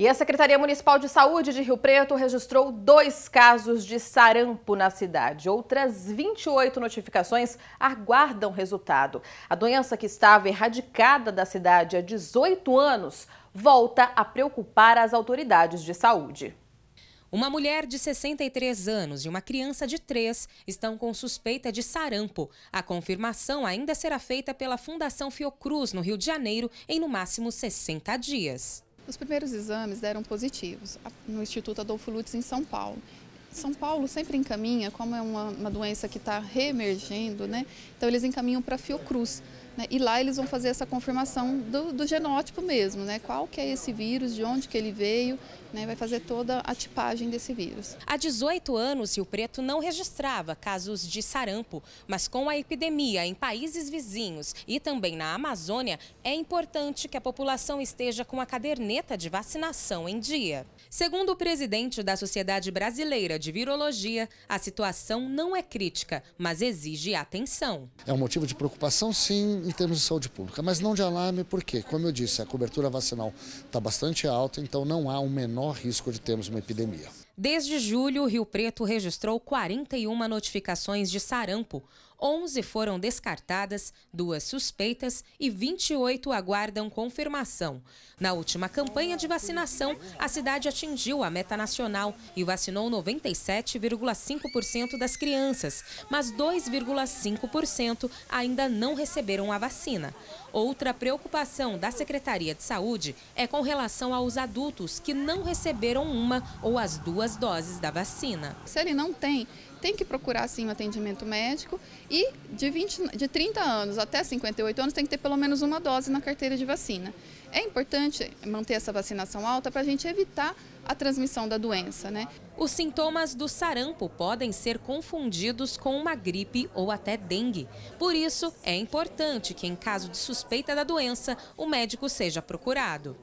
E a Secretaria Municipal de Saúde de Rio Preto registrou dois casos de sarampo na cidade. Outras 28 notificações aguardam resultado. A doença que estava erradicada da cidade há 18 anos volta a preocupar as autoridades de saúde. Uma mulher de 63 anos e uma criança de 3 estão com suspeita de sarampo. A confirmação ainda será feita pela Fundação Fiocruz, no Rio de Janeiro, em no máximo 60 dias. Os primeiros exames deram positivos no Instituto Adolfo Lutz, em São Paulo. São Paulo sempre encaminha, como é uma, uma doença que está reemergendo, né? Então eles encaminham para a Fiocruz. Né? E lá eles vão fazer essa confirmação do, do, genótipo mesmo, né? Qual que é esse vírus, de onde que ele veio, né? Vai fazer toda a tipagem desse vírus. Há 18 anos, Rio Preto não registrava casos de sarampo, mas com a epidemia em países vizinhos e também na Amazônia, é importante que a população esteja com a caderneta de vacinação em dia. Segundo o presidente da Sociedade Brasileira de Virologia, a situação não é crítica, mas exige atenção. É um motivo de preocupação, sim, em termos de saúde pública. Mas não de alarme, porque, como eu disse, a cobertura vacinal está bastante alta, então não há o menor risco de termos uma epidemia. Desde julho, Rio Preto registrou 41 notificações de sarampo. 11 foram descartadas, duas suspeitas e 28 aguardam confirmação. Na última campanha de vacinação, a cidade atingiu a meta nacional e vacinou 97,5% das crianças, mas 2,5% ainda não receberam a vacina. Outra preocupação da Secretaria de Saúde é com relação aos adultos que não receberam uma ou as duas doses da vacina. Se ele não tem, tem que procurar sim um atendimento médico e de, 20, de 30 anos até 58 anos tem que ter pelo menos uma dose na carteira de vacina. É importante manter essa vacinação alta para a gente evitar a transmissão da doença, né? Os sintomas do sarampo podem ser confundidos com uma gripe ou até dengue. Por isso, é importante que, em caso de suspeita da doença, o médico seja procurado.